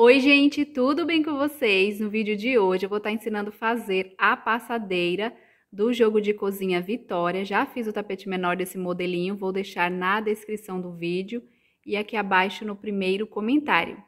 Oi, gente, tudo bem com vocês? No vídeo de hoje eu vou estar tá ensinando a fazer a passadeira do jogo de cozinha Vitória. Já fiz o tapete menor desse modelinho, vou deixar na descrição do vídeo e aqui abaixo no primeiro comentário.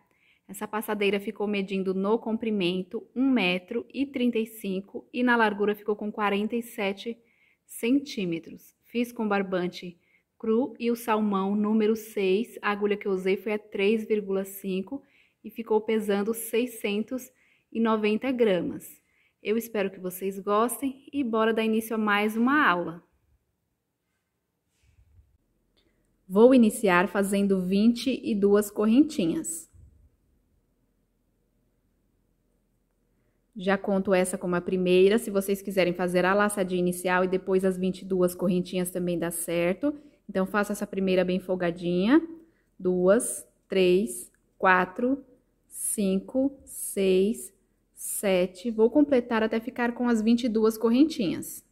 Essa passadeira ficou medindo no comprimento 1,35m e na largura ficou com 47 centímetros. Fiz com barbante cru e o salmão número 6, a agulha que usei foi a 3,5 e ficou pesando 690 gramas. Eu espero que vocês gostem e bora dar início a mais uma aula. Vou iniciar fazendo 22 correntinhas. Já conto essa como a primeira, se vocês quiserem fazer a laçadinha inicial e depois as 22 correntinhas também dá certo. Então, faça essa primeira bem folgadinha. Duas, três, quatro, 5, 6, 7. Vou completar até ficar com as 22 correntinhas.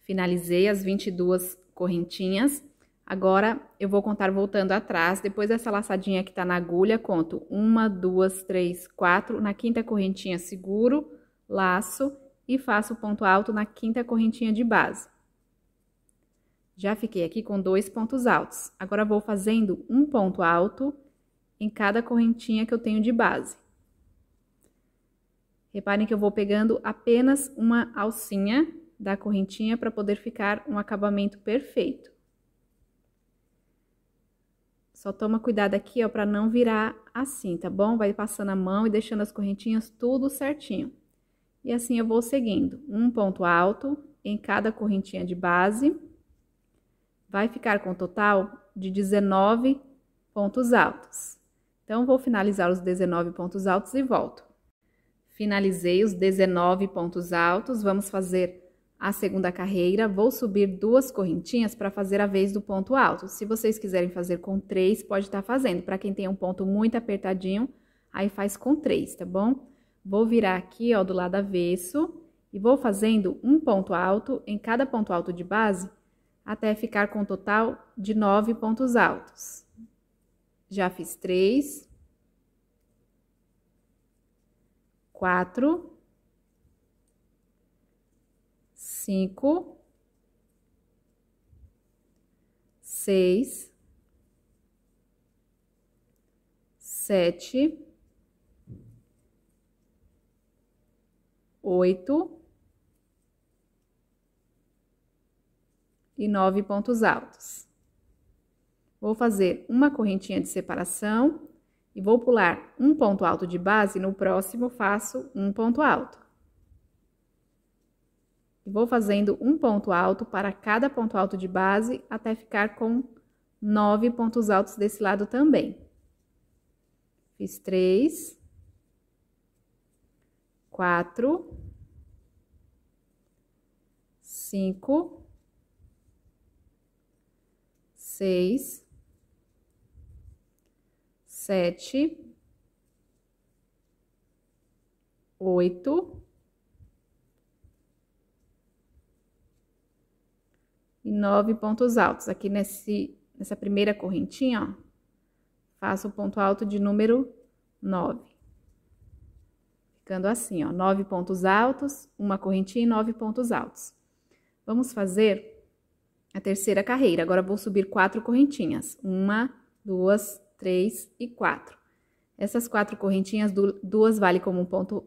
Finalizei as 22 correntinhas. Agora, eu vou contar voltando atrás. Depois dessa laçadinha que tá na agulha, conto uma, duas, três, quatro. Na quinta correntinha, seguro, laço e faço ponto alto na quinta correntinha de base. Já fiquei aqui com dois pontos altos. Agora, vou fazendo um ponto alto em cada correntinha que eu tenho de base. Reparem que eu vou pegando apenas uma alcinha da correntinha para poder ficar um acabamento perfeito. Só toma cuidado aqui, ó, para não virar assim, tá bom? Vai passando a mão e deixando as correntinhas tudo certinho. E assim eu vou seguindo, um ponto alto em cada correntinha de base. Vai ficar com um total de 19 pontos altos. Então, vou finalizar os 19 pontos altos e volto. Finalizei os 19 pontos altos, vamos fazer a segunda carreira, vou subir duas correntinhas para fazer a vez do ponto alto. Se vocês quiserem fazer com três, pode estar tá fazendo. Para quem tem um ponto muito apertadinho, aí faz com três, tá bom? Vou virar aqui, ó, do lado avesso e vou fazendo um ponto alto em cada ponto alto de base até ficar com um total de nove pontos altos já fiz três, quatro, cinco, seis, sete, oito e nove pontos altos. Vou fazer uma correntinha de separação e vou pular um ponto alto de base, no próximo faço um ponto alto. E vou fazendo um ponto alto para cada ponto alto de base até ficar com nove pontos altos desse lado também. Fiz três, quatro, cinco, seis, sete, oito e nove pontos altos. Aqui nesse, nessa primeira correntinha, ó, faço o ponto alto de número nove. Ficando assim, ó, nove pontos altos, uma correntinha e nove pontos altos. Vamos fazer a terceira carreira. Agora, vou subir quatro correntinhas. Uma, duas, 3 e 4. Essas quatro correntinhas, duas vale como um ponto,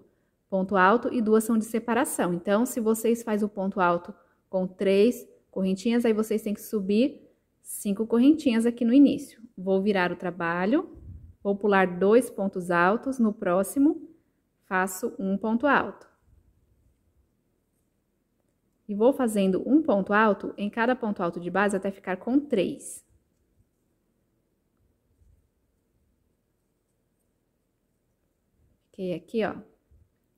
ponto alto e duas são de separação. Então, se vocês fazem o ponto alto com três correntinhas, aí vocês têm que subir cinco correntinhas aqui no início. Vou virar o trabalho, vou pular dois pontos altos, no próximo faço um ponto alto. E vou fazendo um ponto alto em cada ponto alto de base até ficar com três. Fiquei aqui, ó,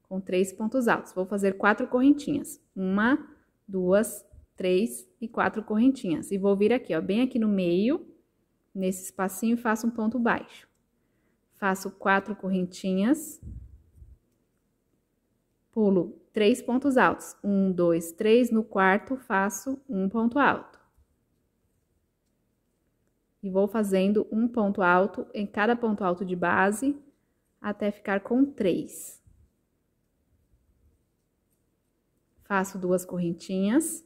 com três pontos altos. Vou fazer quatro correntinhas. Uma, duas, três e quatro correntinhas. E vou vir aqui, ó, bem aqui no meio, nesse espacinho, faço um ponto baixo. Faço quatro correntinhas. Pulo três pontos altos. Um, dois, três. No quarto, faço um ponto alto. E vou fazendo um ponto alto em cada ponto alto de base até ficar com três. Faço duas correntinhas,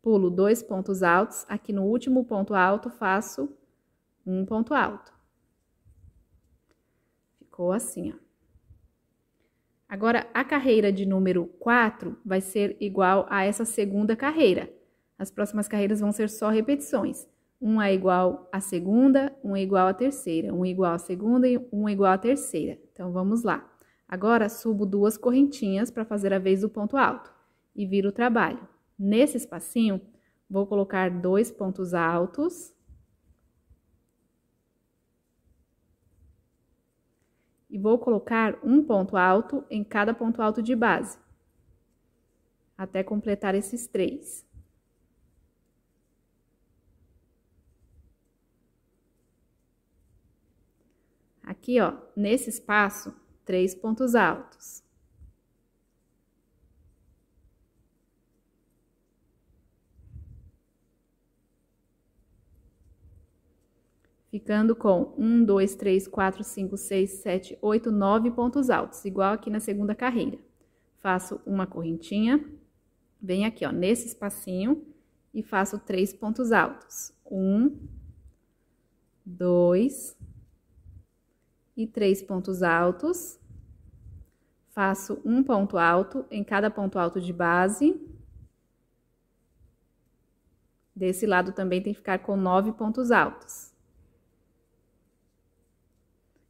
pulo dois pontos altos, aqui no último ponto alto faço um ponto alto. Ficou assim, ó. Agora, a carreira de número 4 vai ser igual a essa segunda carreira. As próximas carreiras vão ser só repetições. 1 é igual à segunda, 1 é igual à terceira, 1 é igual à segunda e 1 é igual à terceira. Então, vamos lá. Agora, subo duas correntinhas para fazer a vez do ponto alto e viro o trabalho. Nesse espacinho, vou colocar dois pontos altos. E vou colocar um ponto alto em cada ponto alto de base, até completar esses três. aqui, ó, nesse espaço, três pontos altos. Ficando com um, dois, três, quatro, cinco, seis, sete, oito, nove pontos altos, igual aqui na segunda carreira. Faço uma correntinha, venho aqui, ó, nesse espacinho e faço três pontos altos. Um, dois, e três pontos altos. Faço um ponto alto em cada ponto alto de base. Desse lado também tem que ficar com nove pontos altos.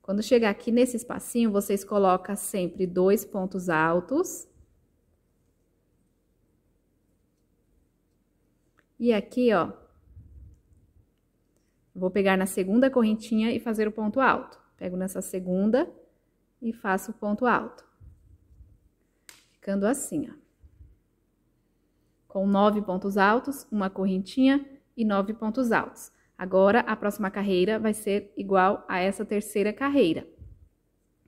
Quando chegar aqui nesse espacinho, vocês colocam sempre dois pontos altos. E aqui, ó, vou pegar na segunda correntinha e fazer o ponto alto. Pego nessa segunda e faço o ponto alto. Ficando assim, ó. Com nove pontos altos, uma correntinha e nove pontos altos. Agora, a próxima carreira vai ser igual a essa terceira carreira.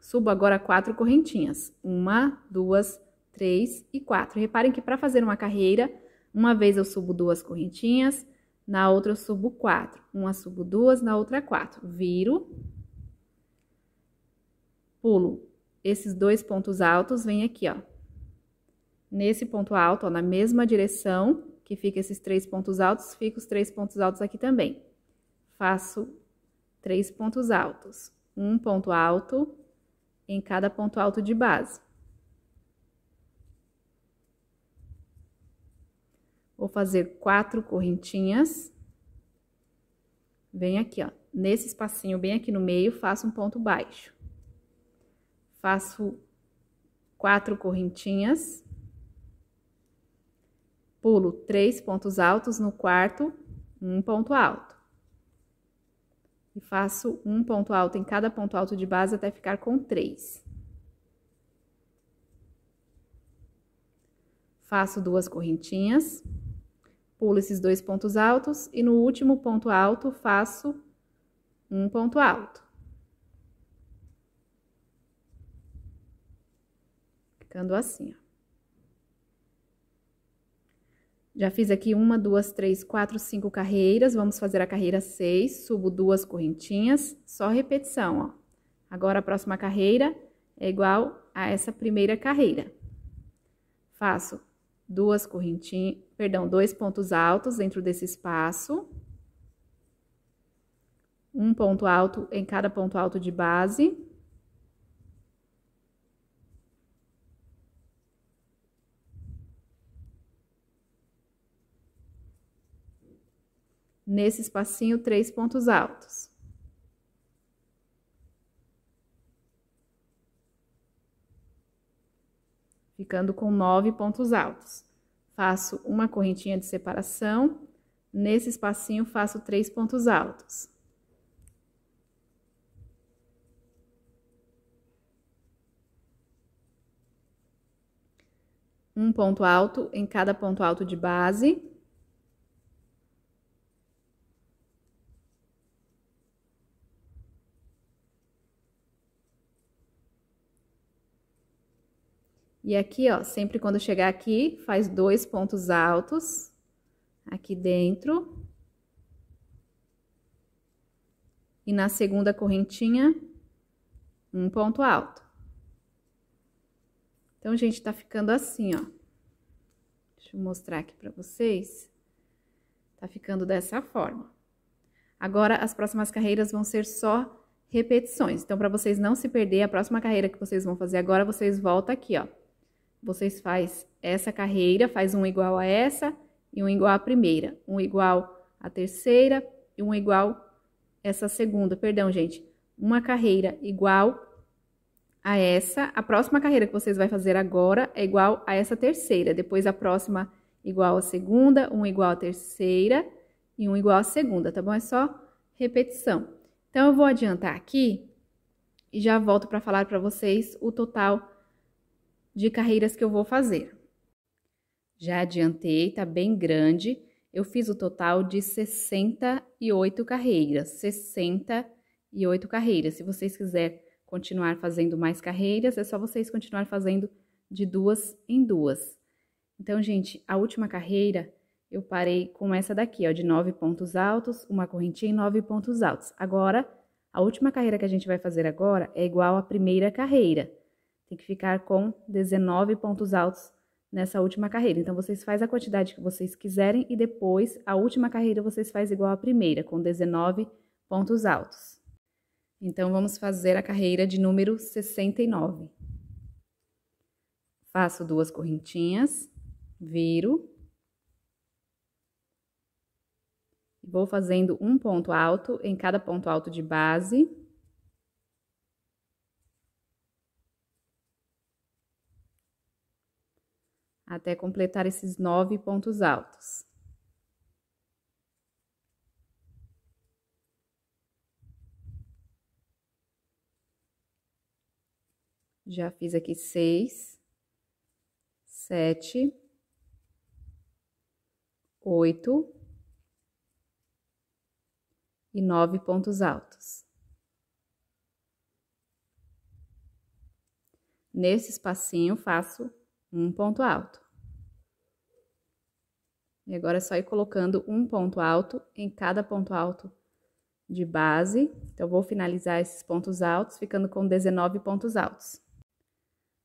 Subo agora quatro correntinhas. Uma, duas, três e quatro. Reparem que para fazer uma carreira, uma vez eu subo duas correntinhas, na outra eu subo quatro. Uma subo duas, na outra quatro. Viro, pulo esses dois pontos altos, vem aqui, ó. Nesse ponto alto, ó, na mesma direção que fica esses três pontos altos, fica os três pontos altos aqui também. Faço três pontos altos. Um ponto alto em cada ponto alto de base. Vou fazer quatro correntinhas. vem aqui, ó. Nesse espacinho bem aqui no meio, faço um ponto baixo faço quatro correntinhas, pulo três pontos altos no quarto, um ponto alto. E faço um ponto alto em cada ponto alto de base até ficar com três. Faço duas correntinhas, pulo esses dois pontos altos e no último ponto alto faço um ponto alto. Ficando assim, ó. Já fiz aqui uma, duas, três, quatro, cinco carreiras. Vamos fazer a carreira seis. Subo duas correntinhas, só repetição, ó. Agora, a próxima carreira é igual a essa primeira carreira. Faço duas correntinhas, perdão, dois pontos altos dentro desse espaço. Um ponto alto em cada ponto alto de base. nesse espacinho, três pontos altos. Ficando com nove pontos altos. Faço uma correntinha de separação, nesse espacinho faço três pontos altos. Um ponto alto em cada ponto alto de base. E aqui, ó, sempre quando chegar aqui, faz dois pontos altos aqui dentro. E na segunda correntinha, um ponto alto. Então, gente, tá ficando assim, ó. Deixa eu mostrar aqui pra vocês. Tá ficando dessa forma. Agora, as próximas carreiras vão ser só repetições. Então, para vocês não se perder, a próxima carreira que vocês vão fazer agora, vocês voltam aqui, ó vocês faz essa carreira, faz um igual a essa e um igual à primeira, um igual à terceira e um igual essa segunda, perdão, gente. Uma carreira igual a essa, a próxima carreira que vocês vai fazer agora é igual a essa terceira, depois a próxima igual à segunda, um igual à terceira e um igual à segunda, tá bom? É só repetição. Então eu vou adiantar aqui e já volto para falar para vocês o total de carreiras que eu vou fazer. Já adiantei, tá bem grande. Eu fiz o total de 68 carreiras. 68 carreiras. Se vocês quiserem continuar fazendo mais carreiras, é só vocês continuar fazendo de duas em duas. Então, gente, a última carreira eu parei com essa daqui, ó, de nove pontos altos, uma correntinha e nove pontos altos. Agora, a última carreira que a gente vai fazer agora é igual à primeira carreira tem que ficar com 19 pontos altos nessa última carreira. Então vocês faz a quantidade que vocês quiserem e depois a última carreira vocês faz igual à primeira, com 19 pontos altos. Então vamos fazer a carreira de número 69. Faço duas correntinhas, viro e vou fazendo um ponto alto em cada ponto alto de base. até completar esses nove pontos altos. Já fiz aqui seis, sete, oito e nove pontos altos. Nesse espacinho, faço um ponto alto. E agora é só ir colocando um ponto alto em cada ponto alto de base. Então, vou finalizar esses pontos altos, ficando com 19 pontos altos.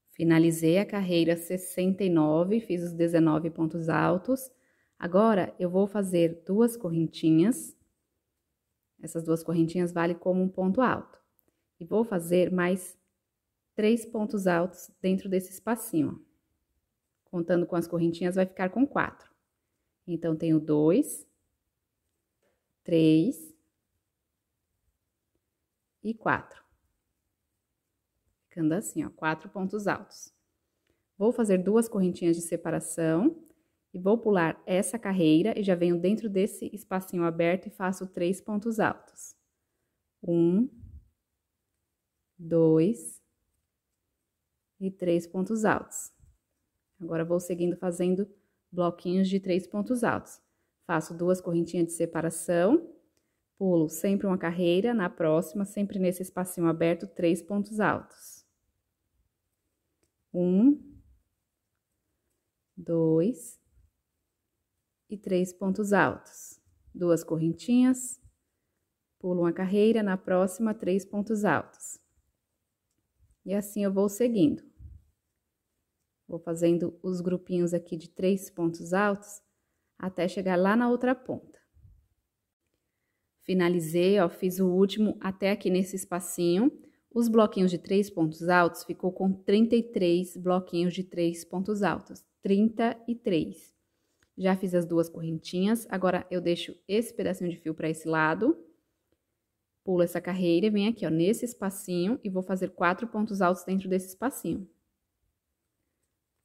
Finalizei a carreira 69, fiz os 19 pontos altos. Agora, eu vou fazer duas correntinhas. Essas duas correntinhas valem como um ponto alto. E vou fazer mais três pontos altos dentro desse espacinho. Contando com as correntinhas, vai ficar com quatro. Então, tenho dois, três e quatro. Ficando assim, ó, quatro pontos altos. Vou fazer duas correntinhas de separação e vou pular essa carreira e já venho dentro desse espacinho aberto e faço três pontos altos. Um, dois e três pontos altos. Agora, vou seguindo fazendo bloquinhos de três pontos altos. Faço duas correntinhas de separação, pulo sempre uma carreira, na próxima, sempre nesse espacinho aberto, três pontos altos. Um, dois e três pontos altos. Duas correntinhas, pulo uma carreira, na próxima, três pontos altos. E assim eu vou seguindo. Vou fazendo os grupinhos aqui de três pontos altos até chegar lá na outra ponta. Finalizei, ó, fiz o último até aqui nesse espacinho. Os bloquinhos de três pontos altos ficou com 33 bloquinhos de três pontos altos, 33. Já fiz as duas correntinhas, agora eu deixo esse pedacinho de fio para esse lado. Pulo essa carreira e venho aqui, ó, nesse espacinho e vou fazer quatro pontos altos dentro desse espacinho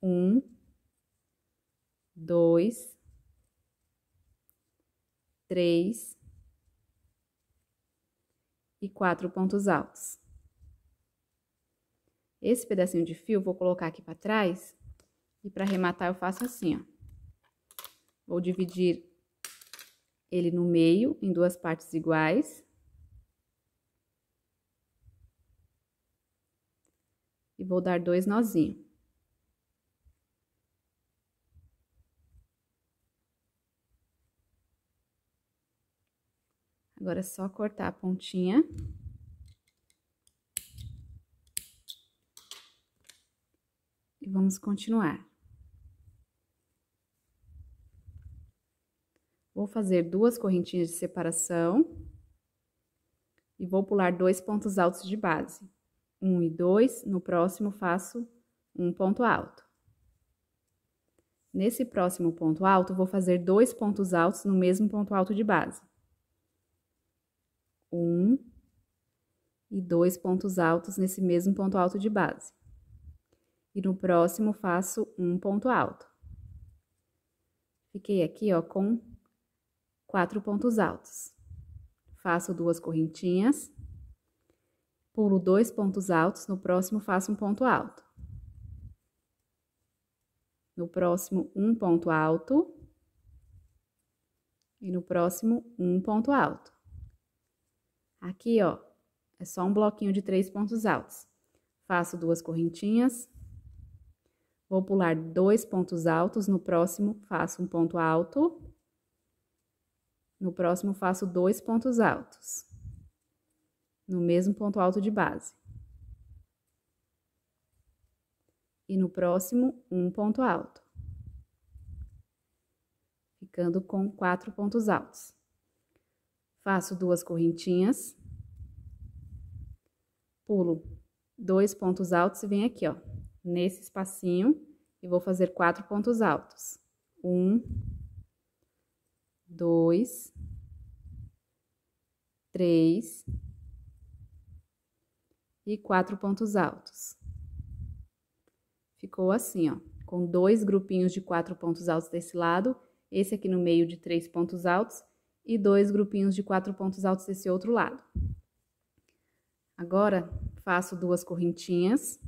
um, dois, três e quatro pontos altos. Esse pedacinho de fio vou colocar aqui para trás e para arrematar eu faço assim, ó. Vou dividir ele no meio em duas partes iguais. E vou dar dois nozinhos. Agora é só cortar a pontinha. E vamos continuar. Vou fazer duas correntinhas de separação. E vou pular dois pontos altos de base. Um e dois, no próximo faço um ponto alto. Nesse próximo ponto alto, vou fazer dois pontos altos no mesmo ponto alto de base um e dois pontos altos nesse mesmo ponto alto de base. E no próximo, faço um ponto alto. Fiquei aqui, ó, com quatro pontos altos. Faço duas correntinhas, pulo dois pontos altos, no próximo faço um ponto alto. No próximo, um ponto alto. E no próximo, um ponto alto. Aqui, ó, é só um bloquinho de três pontos altos. Faço duas correntinhas, vou pular dois pontos altos, no próximo faço um ponto alto, no próximo faço dois pontos altos, no mesmo ponto alto de base. E no próximo, um ponto alto, ficando com quatro pontos altos. Faço duas correntinhas. Pulo dois pontos altos e venho aqui, ó, nesse espacinho e vou fazer quatro pontos altos. Um, dois, três e quatro pontos altos. Ficou assim, ó, com dois grupinhos de quatro pontos altos desse lado, esse aqui no meio de três pontos altos e dois grupinhos de quatro pontos altos desse outro lado. Agora, faço duas correntinhas,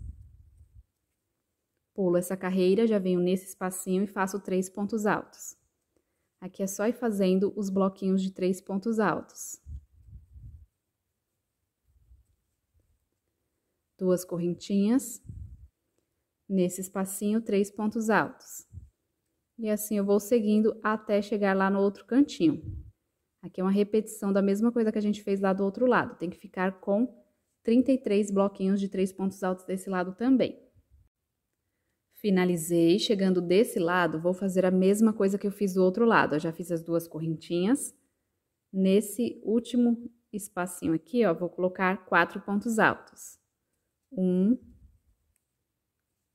pulo essa carreira, já venho nesse espacinho e faço três pontos altos. Aqui é só ir fazendo os bloquinhos de três pontos altos. Duas correntinhas, nesse espacinho, três pontos altos. E assim eu vou seguindo até chegar lá no outro cantinho. Aqui é uma repetição da mesma coisa que a gente fez lá do outro lado. Tem que ficar com 33 bloquinhos de três pontos altos desse lado também. Finalizei, chegando desse lado, vou fazer a mesma coisa que eu fiz do outro lado. Eu já fiz as duas correntinhas. Nesse último espacinho aqui, ó, vou colocar quatro pontos altos. Um,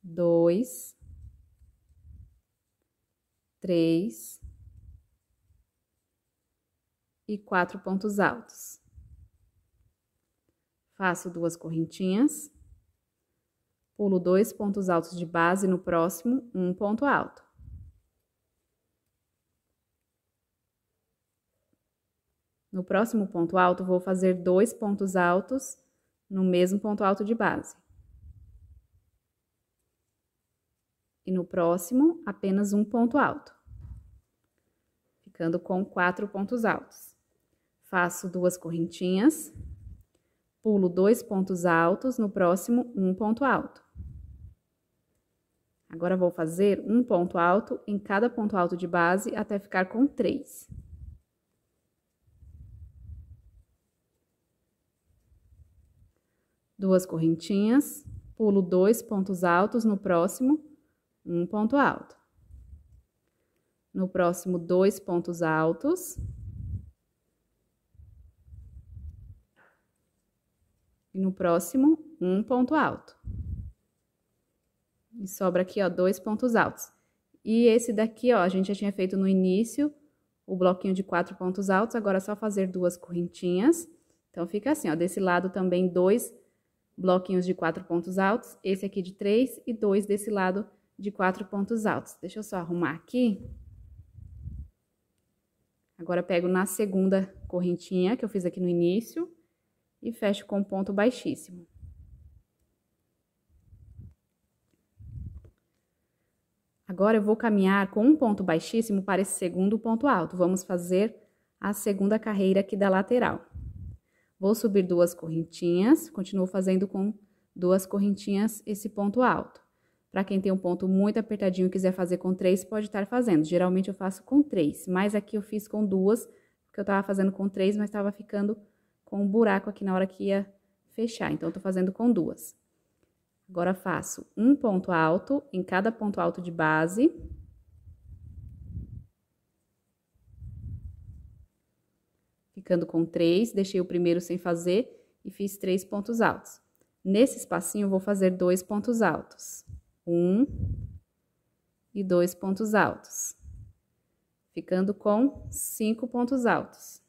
dois, três, e quatro pontos altos. Faço duas correntinhas, pulo dois pontos altos de base no próximo, um ponto alto. No próximo ponto alto, vou fazer dois pontos altos no mesmo ponto alto de base. E no próximo, apenas um ponto alto, ficando com quatro pontos altos faço duas correntinhas, pulo dois pontos altos, no próximo, um ponto alto. Agora, vou fazer um ponto alto em cada ponto alto de base até ficar com três. Duas correntinhas, pulo dois pontos altos no próximo, um ponto alto. No próximo, dois pontos altos. E no próximo, um ponto alto. E sobra aqui, ó, dois pontos altos. E esse daqui, ó, a gente já tinha feito no início o bloquinho de quatro pontos altos, agora é só fazer duas correntinhas. Então, fica assim, ó, desse lado também dois bloquinhos de quatro pontos altos, esse aqui de três e dois desse lado de quatro pontos altos. Deixa eu só arrumar aqui. Agora, pego na segunda correntinha que eu fiz aqui no início, e fecho com ponto baixíssimo. Agora eu vou caminhar com um ponto baixíssimo para esse segundo ponto alto. Vamos fazer a segunda carreira aqui da lateral. Vou subir duas correntinhas, continuo fazendo com duas correntinhas esse ponto alto. Para quem tem um ponto muito apertadinho e quiser fazer com três, pode estar fazendo. Geralmente eu faço com três, mas aqui eu fiz com duas, porque eu estava fazendo com três, mas estava ficando com um buraco aqui na hora que ia fechar. Então, eu tô fazendo com duas. Agora, faço um ponto alto em cada ponto alto de base. Ficando com três, deixei o primeiro sem fazer e fiz três pontos altos. Nesse espacinho, vou fazer dois pontos altos. Um e dois pontos altos. Ficando com cinco pontos altos.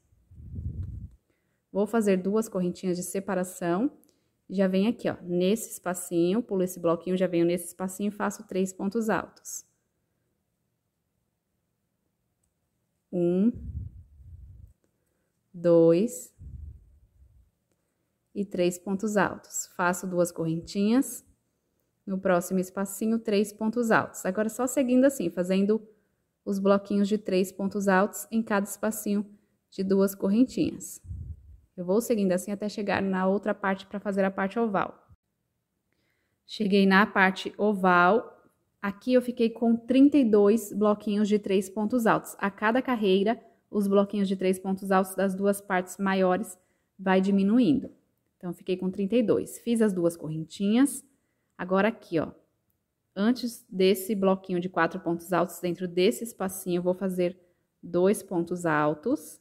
Vou fazer duas correntinhas de separação. Já venho aqui, ó, nesse espacinho, pulo esse bloquinho, já venho nesse espacinho e faço três pontos altos. Um, dois e três pontos altos. Faço duas correntinhas. No próximo espacinho, três pontos altos. Agora, só seguindo assim, fazendo os bloquinhos de três pontos altos em cada espacinho de duas correntinhas. Eu vou seguindo assim até chegar na outra parte para fazer a parte oval. Cheguei na parte oval. Aqui eu fiquei com 32 bloquinhos de três pontos altos. A cada carreira, os bloquinhos de três pontos altos das duas partes maiores vai diminuindo. Então, fiquei com 32. Fiz as duas correntinhas. Agora aqui, ó. Antes desse bloquinho de quatro pontos altos, dentro desse espacinho, eu vou fazer dois pontos altos.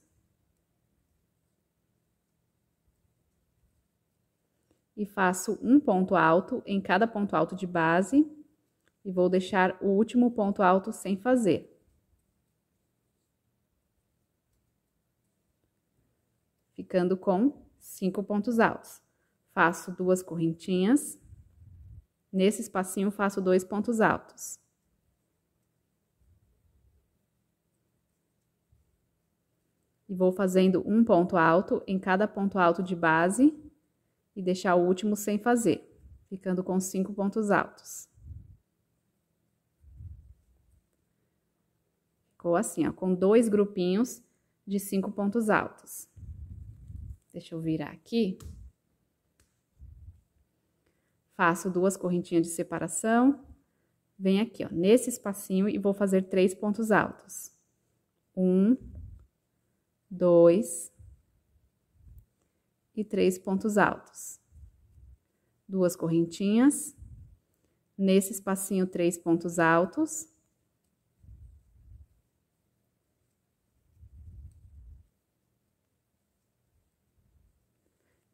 e faço um ponto alto em cada ponto alto de base e vou deixar o último ponto alto sem fazer. Ficando com cinco pontos altos. Faço duas correntinhas. Nesse espacinho faço dois pontos altos. E vou fazendo um ponto alto em cada ponto alto de base e deixar o último sem fazer, ficando com cinco pontos altos. Ficou assim, ó, com dois grupinhos de cinco pontos altos. Deixa eu virar aqui. Faço duas correntinhas de separação. Venho aqui, ó, nesse espacinho e vou fazer três pontos altos. Um, dois, e três pontos altos. Duas correntinhas. Nesse espacinho, três pontos altos.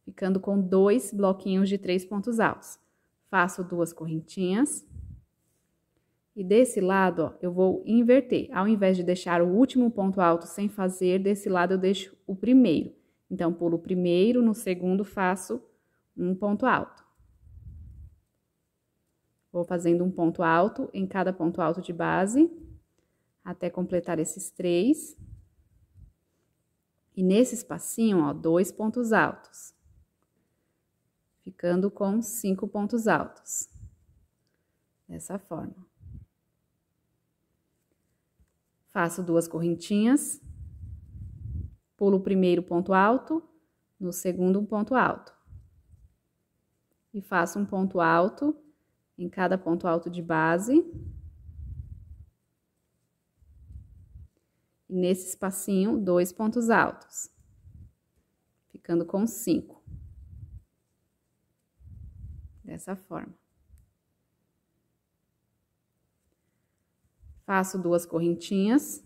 Ficando com dois bloquinhos de três pontos altos. Faço duas correntinhas. E desse lado, ó, eu vou inverter. Ao invés de deixar o último ponto alto sem fazer, desse lado eu deixo o primeiro. Então, pulo o primeiro, no segundo faço um ponto alto. Vou fazendo um ponto alto em cada ponto alto de base, até completar esses três. E nesse espacinho, ó, dois pontos altos. Ficando com cinco pontos altos. Dessa forma. Faço duas correntinhas Pulo o primeiro ponto alto, no segundo um ponto alto. E faço um ponto alto em cada ponto alto de base. E nesse espacinho, dois pontos altos. Ficando com cinco. Dessa forma. Faço duas correntinhas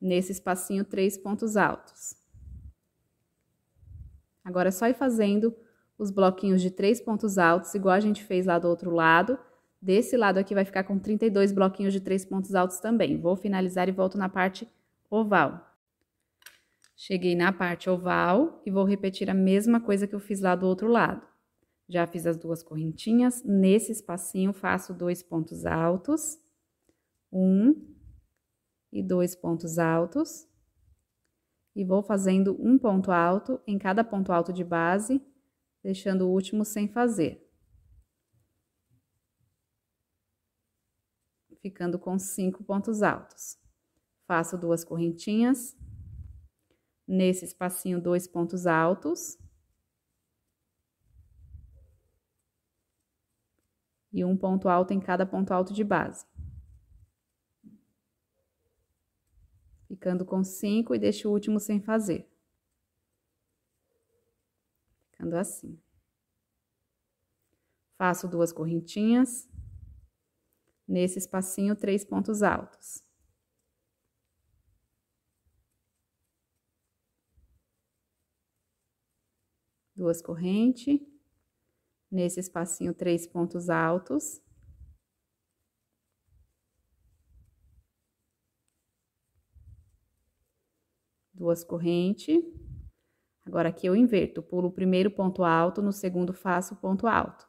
nesse espacinho três pontos altos. Agora é só ir fazendo os bloquinhos de três pontos altos, igual a gente fez lá do outro lado. Desse lado aqui vai ficar com 32 bloquinhos de três pontos altos também. Vou finalizar e volto na parte oval. Cheguei na parte oval e vou repetir a mesma coisa que eu fiz lá do outro lado. Já fiz as duas correntinhas, nesse espacinho faço dois pontos altos. Um, e dois pontos altos. E vou fazendo um ponto alto em cada ponto alto de base, deixando o último sem fazer. Ficando com cinco pontos altos. Faço duas correntinhas. Nesse espacinho, dois pontos altos. E um ponto alto em cada ponto alto de base. ficando com cinco e deixo o último sem fazer. Ficando assim. Faço duas correntinhas. Nesse espacinho, três pontos altos. Duas correntes. Nesse espacinho, três pontos altos. duas correntes. Agora aqui eu inverto, pulo o primeiro ponto alto, no segundo faço ponto alto.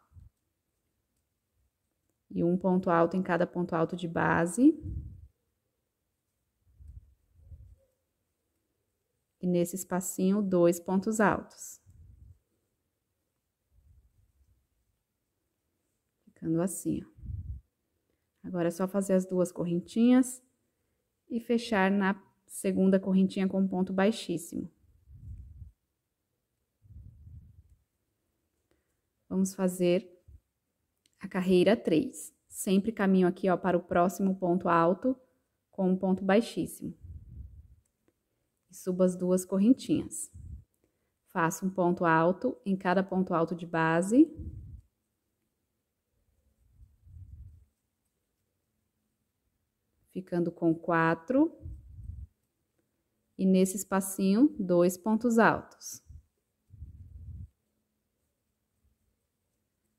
E um ponto alto em cada ponto alto de base. E nesse espacinho, dois pontos altos. Ficando assim, ó. Agora é só fazer as duas correntinhas e fechar na segunda correntinha com ponto baixíssimo. Vamos fazer a carreira 3. Sempre caminho aqui, ó, para o próximo ponto alto com um ponto baixíssimo. E subo as duas correntinhas. Faço um ponto alto em cada ponto alto de base. Ficando com quatro e nesse espacinho, dois pontos altos.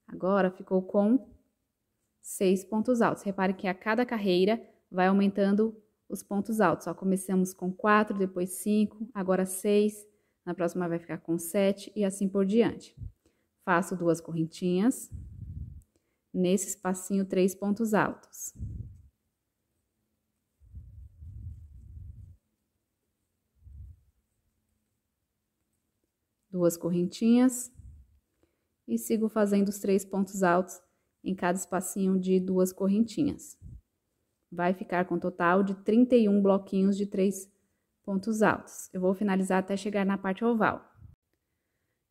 Agora ficou com seis pontos altos. Repare que a cada carreira vai aumentando os pontos altos. Ó, começamos com quatro, depois cinco, agora seis, na próxima vai ficar com sete e assim por diante. Faço duas correntinhas. Nesse espacinho, três pontos altos. duas correntinhas e sigo fazendo os três pontos altos em cada espacinho de duas correntinhas. Vai ficar com um total de 31 bloquinhos de três pontos altos. Eu vou finalizar até chegar na parte oval.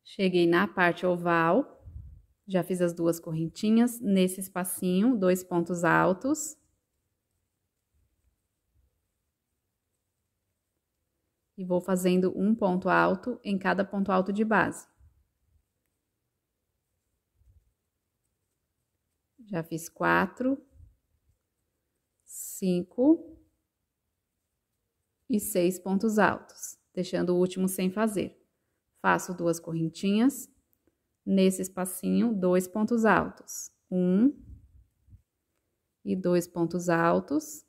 Cheguei na parte oval, já fiz as duas correntinhas, nesse espacinho, dois pontos altos. e vou fazendo um ponto alto em cada ponto alto de base. Já fiz quatro, cinco e seis pontos altos, deixando o último sem fazer. Faço duas correntinhas, nesse espacinho, dois pontos altos. Um e dois pontos altos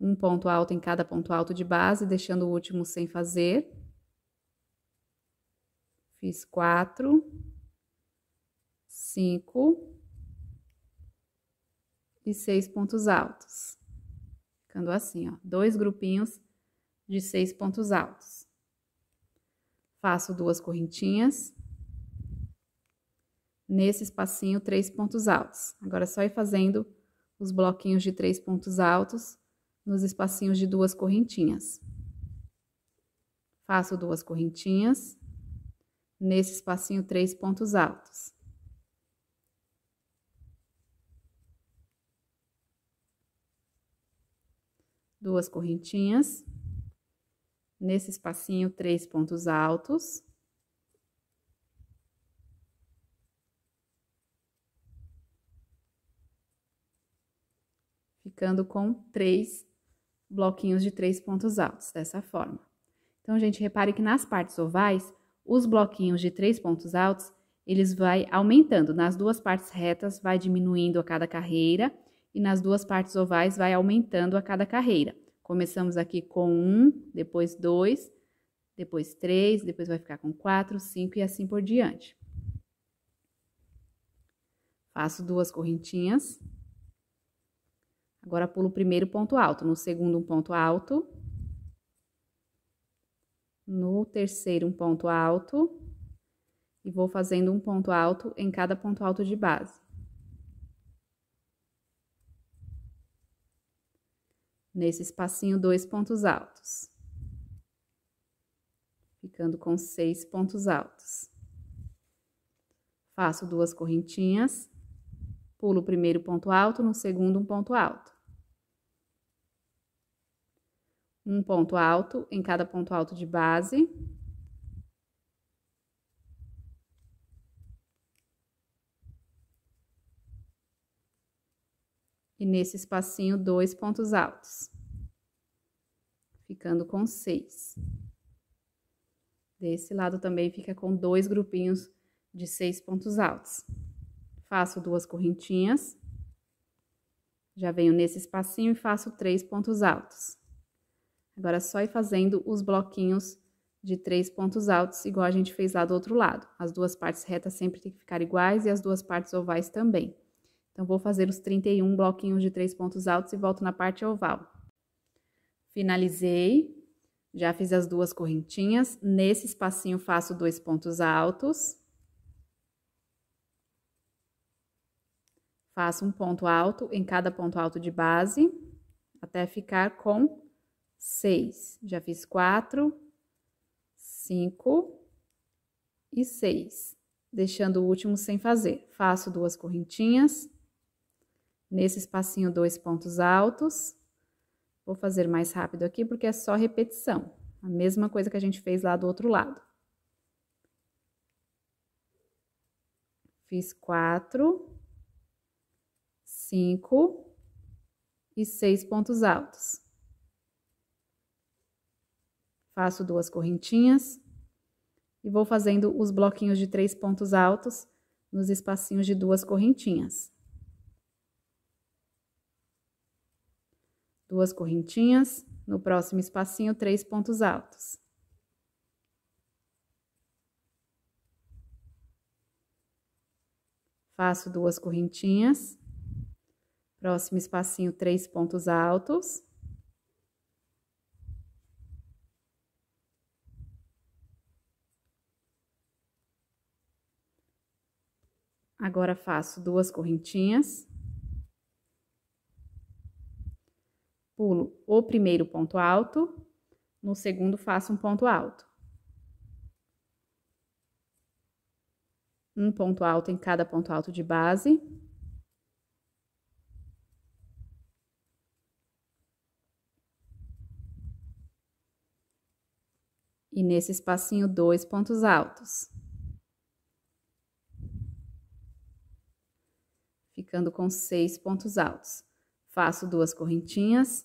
um ponto alto em cada ponto alto de base, deixando o último sem fazer. Fiz quatro, cinco e seis pontos altos. Ficando assim, ó, dois grupinhos de seis pontos altos. Faço duas correntinhas. Nesse espacinho, três pontos altos. Agora é só ir fazendo os bloquinhos de três pontos altos nos espacinhos de duas correntinhas. Faço duas correntinhas, nesse espacinho três pontos altos. Duas correntinhas, nesse espacinho três pontos altos. ficando com três bloquinhos de três pontos altos, dessa forma. Então, gente, repare que nas partes ovais, os bloquinhos de três pontos altos, eles vão aumentando. Nas duas partes retas, vai diminuindo a cada carreira, e nas duas partes ovais, vai aumentando a cada carreira. Começamos aqui com um, depois dois, depois três, depois vai ficar com quatro, cinco e assim por diante. Faço duas correntinhas. Agora pulo o primeiro ponto alto, no segundo um ponto alto, no terceiro um ponto alto e vou fazendo um ponto alto em cada ponto alto de base. Nesse espacinho, dois pontos altos. Ficando com seis pontos altos. Faço duas correntinhas, pulo o primeiro ponto alto, no segundo um ponto alto. um ponto alto em cada ponto alto de base. E nesse espacinho, dois pontos altos. Ficando com seis. Desse lado também fica com dois grupinhos de seis pontos altos. Faço duas correntinhas. Já venho nesse espacinho e faço três pontos altos. Agora é só ir fazendo os bloquinhos de três pontos altos, igual a gente fez lá do outro lado. As duas partes retas sempre tem que ficar iguais e as duas partes ovais também. Então, vou fazer os 31 bloquinhos de três pontos altos e volto na parte oval. Finalizei, já fiz as duas correntinhas. Nesse espacinho, faço dois pontos altos. Faço um ponto alto em cada ponto alto de base, até ficar com seis. Já fiz quatro, cinco e seis, deixando o último sem fazer. Faço duas correntinhas. Nesse espacinho, dois pontos altos. Vou fazer mais rápido aqui porque é só repetição. A mesma coisa que a gente fez lá do outro lado. Fiz quatro, cinco e seis pontos altos. Faço duas correntinhas e vou fazendo os bloquinhos de três pontos altos nos espacinhos de duas correntinhas. Duas correntinhas, no próximo espacinho, três pontos altos. Faço duas correntinhas, próximo espacinho, três pontos altos. Agora faço duas correntinhas. Pulo o primeiro ponto alto, no segundo faço um ponto alto. Um ponto alto em cada ponto alto de base. E nesse espacinho, dois pontos altos. ficando com seis pontos altos. Faço duas correntinhas,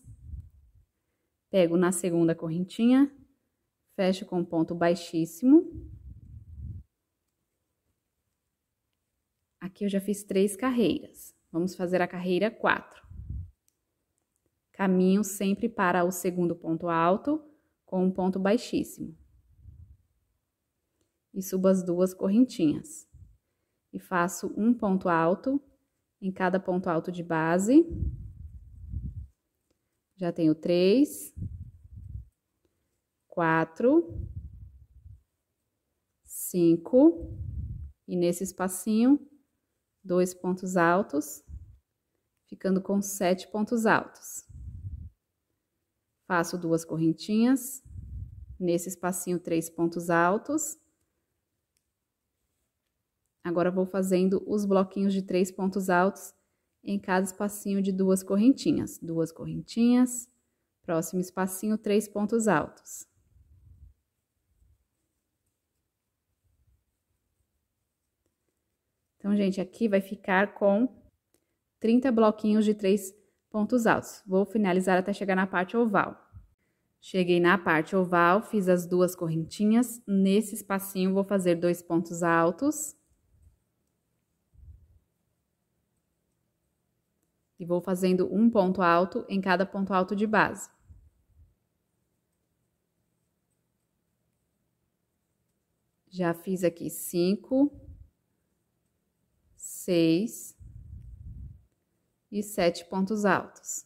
pego na segunda correntinha, fecho com ponto baixíssimo. Aqui eu já fiz três carreiras. Vamos fazer a carreira quatro. Caminho sempre para o segundo ponto alto com um ponto baixíssimo. E subo as duas correntinhas. E faço um ponto alto em cada ponto alto de base. Já tenho três, quatro, cinco, e nesse espacinho, dois pontos altos, ficando com sete pontos altos. Faço duas correntinhas, nesse espacinho, três pontos altos Agora vou fazendo os bloquinhos de três pontos altos em cada espacinho de duas correntinhas. Duas correntinhas, próximo espacinho, três pontos altos. Então, gente, aqui vai ficar com 30 bloquinhos de três pontos altos. Vou finalizar até chegar na parte oval. Cheguei na parte oval, fiz as duas correntinhas. Nesse espacinho, vou fazer dois pontos altos. e vou fazendo um ponto alto em cada ponto alto de base. Já fiz aqui cinco, seis e sete pontos altos.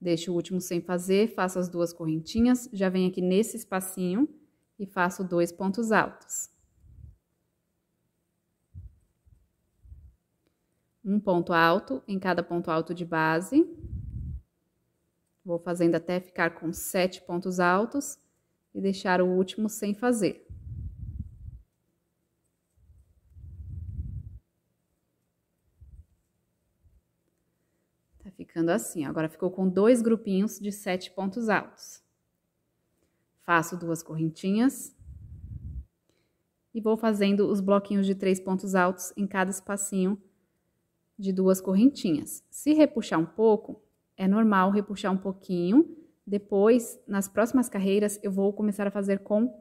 Deixo o último sem fazer, faço as duas correntinhas, já venho aqui nesse espacinho e faço dois pontos altos. um ponto alto em cada ponto alto de base. Vou fazendo até ficar com sete pontos altos e deixar o último sem fazer. Tá ficando assim. Agora ficou com dois grupinhos de sete pontos altos. Faço duas correntinhas e vou fazendo os bloquinhos de três pontos altos em cada espacinho de duas correntinhas. Se repuxar um pouco, é normal repuxar um pouquinho. Depois, nas próximas carreiras, eu vou começar a fazer com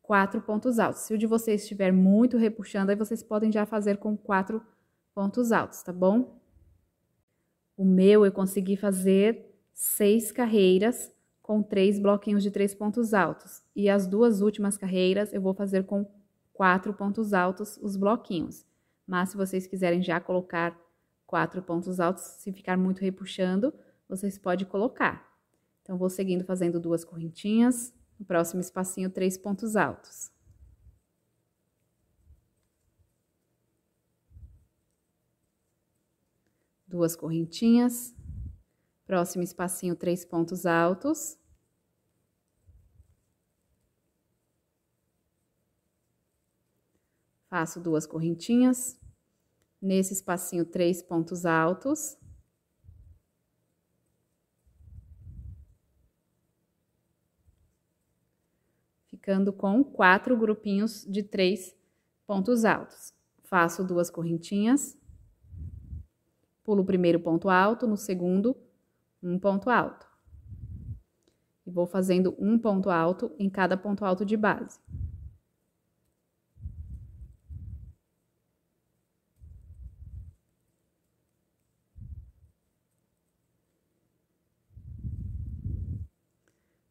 quatro pontos altos. Se o de vocês estiver muito repuxando, aí vocês podem já fazer com quatro pontos altos, tá bom? O meu eu consegui fazer seis carreiras com três bloquinhos de três pontos altos. E as duas últimas carreiras eu vou fazer com quatro pontos altos os bloquinhos. Mas se vocês quiserem já colocar quatro pontos altos, se ficar muito repuxando, vocês podem colocar. Então, vou seguindo fazendo duas correntinhas, no próximo espacinho, três pontos altos. Duas correntinhas, próximo espacinho, três pontos altos. Faço duas correntinhas. Nesse espacinho, três pontos altos. Ficando com quatro grupinhos de três pontos altos. Faço duas correntinhas. Pulo o primeiro ponto alto, no segundo, um ponto alto. E vou fazendo um ponto alto em cada ponto alto de base.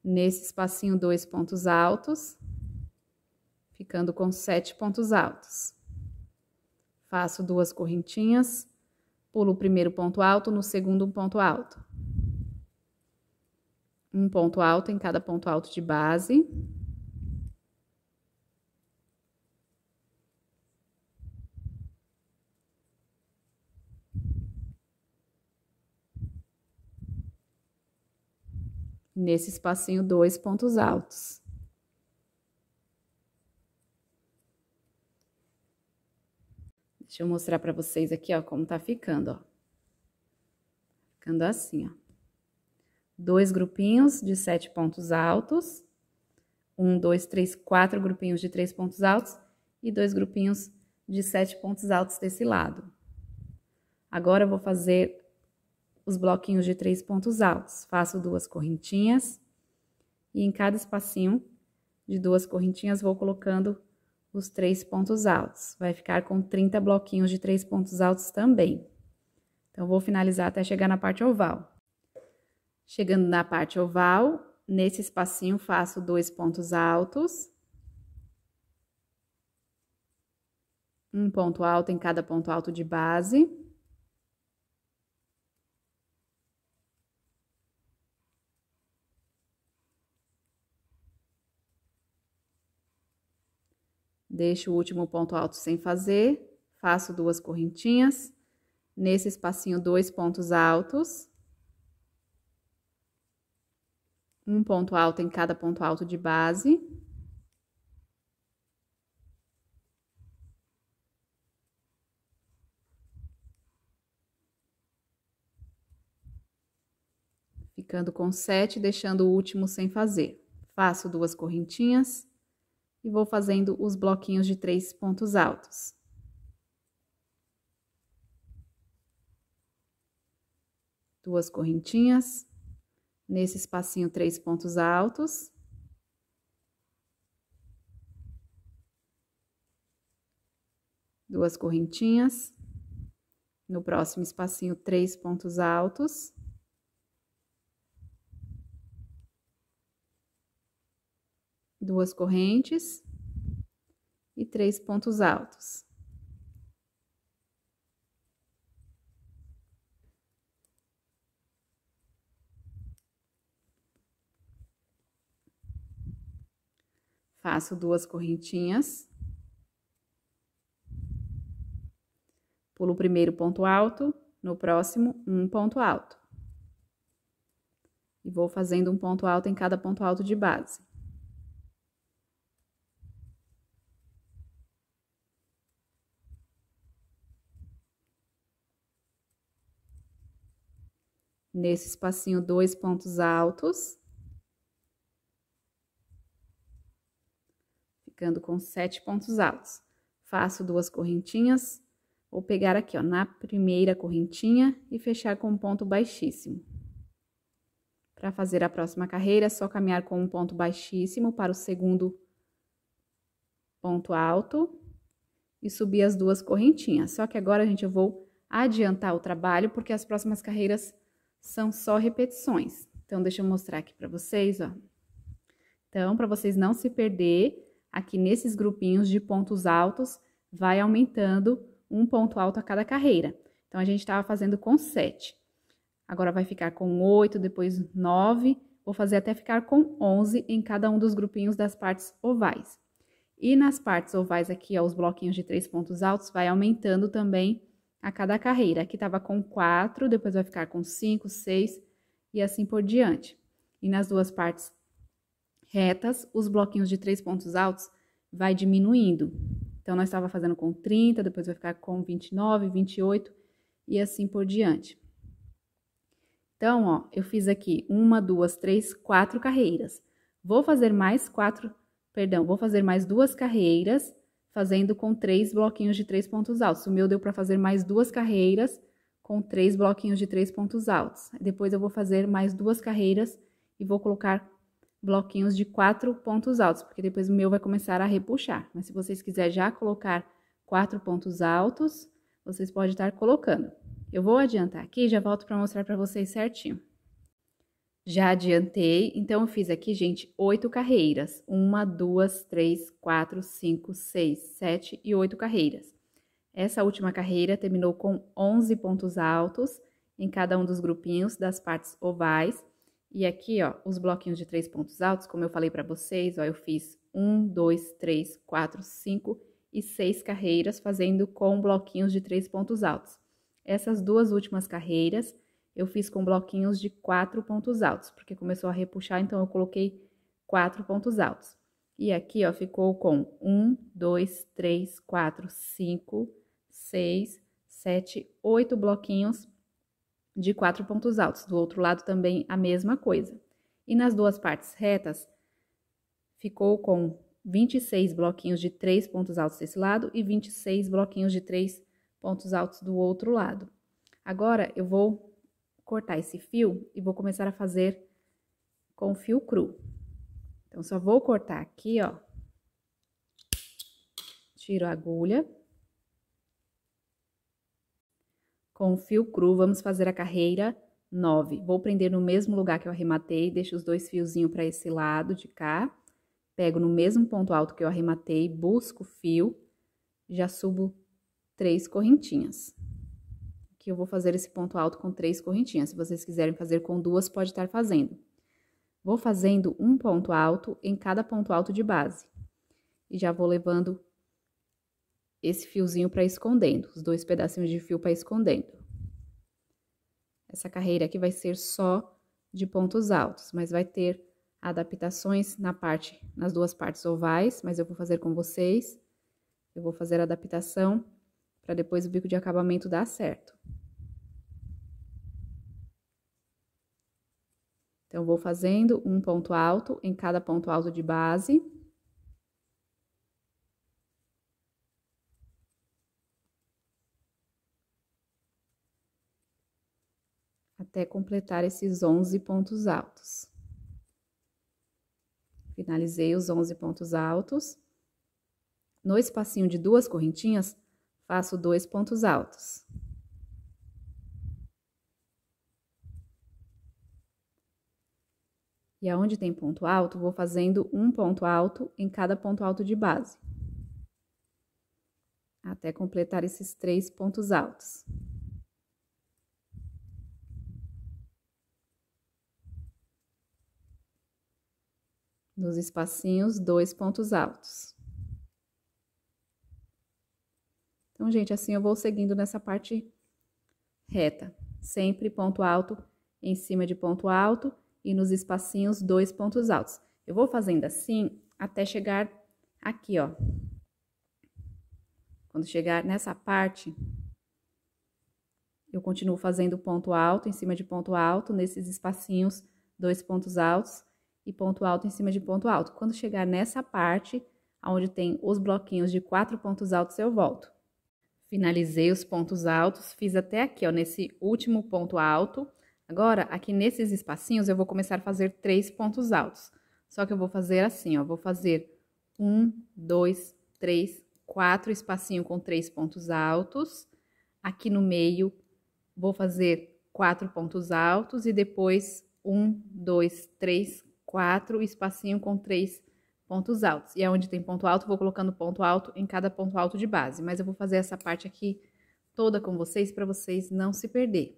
nesse espacinho dois pontos altos, ficando com sete pontos altos. Faço duas correntinhas, pulo o primeiro ponto alto, no segundo um ponto alto. Um ponto alto em cada ponto alto de base. nesse espacinho dois pontos altos. Deixa eu mostrar para vocês aqui, ó, como tá ficando, ó. Ficando assim, ó. Dois grupinhos de sete pontos altos. Um, dois, três, quatro grupinhos de três pontos altos. E dois grupinhos de sete pontos altos desse lado. Agora, eu vou fazer os bloquinhos de três pontos altos. Faço duas correntinhas e em cada espacinho de duas correntinhas vou colocando os três pontos altos. Vai ficar com 30 bloquinhos de três pontos altos também. Então, vou finalizar até chegar na parte oval. Chegando na parte oval, nesse espacinho faço dois pontos altos. Um ponto alto em cada ponto alto de base. deixo o último ponto alto sem fazer, faço duas correntinhas, nesse espacinho dois pontos altos, um ponto alto em cada ponto alto de base. Ficando com sete, deixando o último sem fazer. Faço duas correntinhas, e vou fazendo os bloquinhos de três pontos altos. Duas correntinhas, nesse espacinho três pontos altos. Duas correntinhas, no próximo espacinho três pontos altos. duas correntes e três pontos altos. Faço duas correntinhas. Pulo o primeiro ponto alto, no próximo, um ponto alto. E vou fazendo um ponto alto em cada ponto alto de base. nesse espacinho, dois pontos altos. Ficando com sete pontos altos. Faço duas correntinhas, vou pegar aqui, ó, na primeira correntinha e fechar com um ponto baixíssimo. Para fazer a próxima carreira, é só caminhar com um ponto baixíssimo para o segundo ponto alto e subir as duas correntinhas. Só que agora, a gente, eu vou adiantar o trabalho, porque as próximas carreiras são só repetições. Então, deixa eu mostrar aqui para vocês, ó. Então, para vocês não se perder, aqui nesses grupinhos de pontos altos, vai aumentando um ponto alto a cada carreira. Então, a gente estava fazendo com sete, Agora vai ficar com oito, depois nove, Vou fazer até ficar com onze em cada um dos grupinhos das partes ovais. E nas partes ovais aqui, ó, os bloquinhos de três pontos altos, vai aumentando também a cada carreira. Aqui estava com quatro, depois vai ficar com cinco, seis e assim por diante. E nas duas partes retas, os bloquinhos de três pontos altos vai diminuindo. Então, nós estava fazendo com 30, depois vai ficar com 29, 28 e assim por diante. Então, ó, eu fiz aqui uma, duas, três, quatro carreiras. Vou fazer mais quatro, perdão, vou fazer mais duas carreiras fazendo com três bloquinhos de três pontos altos. O meu deu para fazer mais duas carreiras com três bloquinhos de três pontos altos. Depois eu vou fazer mais duas carreiras e vou colocar bloquinhos de quatro pontos altos, porque depois o meu vai começar a repuxar. Mas se vocês quiserem já colocar quatro pontos altos, vocês podem estar colocando. Eu vou adiantar aqui e já volto para mostrar para vocês certinho. Já adiantei, então eu fiz aqui, gente, oito carreiras. Uma, duas, três, quatro, cinco, seis, sete e oito carreiras. Essa última carreira terminou com 11 pontos altos em cada um dos grupinhos das partes ovais. E aqui, ó, os bloquinhos de três pontos altos, como eu falei para vocês, ó, eu fiz um, dois, três, quatro, cinco e seis carreiras, fazendo com bloquinhos de três pontos altos. Essas duas últimas carreiras eu fiz com bloquinhos de quatro pontos altos, porque começou a repuxar, então eu coloquei quatro pontos altos. E aqui, ó, ficou com um, dois, três, quatro, cinco, seis, sete, oito bloquinhos de quatro pontos altos. Do outro lado também a mesma coisa. E nas duas partes retas, ficou com 26 bloquinhos de três pontos altos desse lado e 26 bloquinhos de três pontos altos do outro lado. Agora, eu vou cortar esse fio e vou começar a fazer com fio cru. Então, só vou cortar aqui, ó. Tiro a agulha. Com o fio cru, vamos fazer a carreira 9. Vou prender no mesmo lugar que eu arrematei, deixo os dois fiozinhos para esse lado de cá. Pego no mesmo ponto alto que eu arrematei, busco o fio, já subo três correntinhas que eu vou fazer esse ponto alto com três correntinhas. Se vocês quiserem fazer com duas, pode estar fazendo. Vou fazendo um ponto alto em cada ponto alto de base. E já vou levando esse fiozinho para escondendo, os dois pedacinhos de fio para escondendo. Essa carreira aqui vai ser só de pontos altos, mas vai ter adaptações na parte, nas duas partes ovais, mas eu vou fazer com vocês. Eu vou fazer a adaptação para depois o bico de acabamento dar certo. Então, vou fazendo um ponto alto em cada ponto alto de base. Até completar esses 11 pontos altos. Finalizei os 11 pontos altos. No espacinho de duas correntinhas, faço dois pontos altos. E aonde tem ponto alto, vou fazendo um ponto alto em cada ponto alto de base. Até completar esses três pontos altos. nos espacinhos, dois pontos altos. Então, gente, assim eu vou seguindo nessa parte reta, sempre ponto alto em cima de ponto alto e nos espacinhos dois pontos altos. Eu vou fazendo assim até chegar aqui, ó. Quando chegar nessa parte, eu continuo fazendo ponto alto em cima de ponto alto, nesses espacinhos, dois pontos altos e ponto alto em cima de ponto alto. Quando chegar nessa parte, onde tem os bloquinhos de quatro pontos altos, eu volto. Finalizei os pontos altos, fiz até aqui, ó, nesse último ponto alto, Agora, aqui nesses espacinhos, eu vou começar a fazer três pontos altos. Só que eu vou fazer assim, ó, vou fazer um, dois, três, quatro espacinho com três pontos altos. Aqui no meio, vou fazer quatro pontos altos e depois um, dois, três, quatro espacinho com três pontos altos. E aonde é tem ponto alto, vou colocando ponto alto em cada ponto alto de base. Mas eu vou fazer essa parte aqui toda com vocês para vocês não se perderem.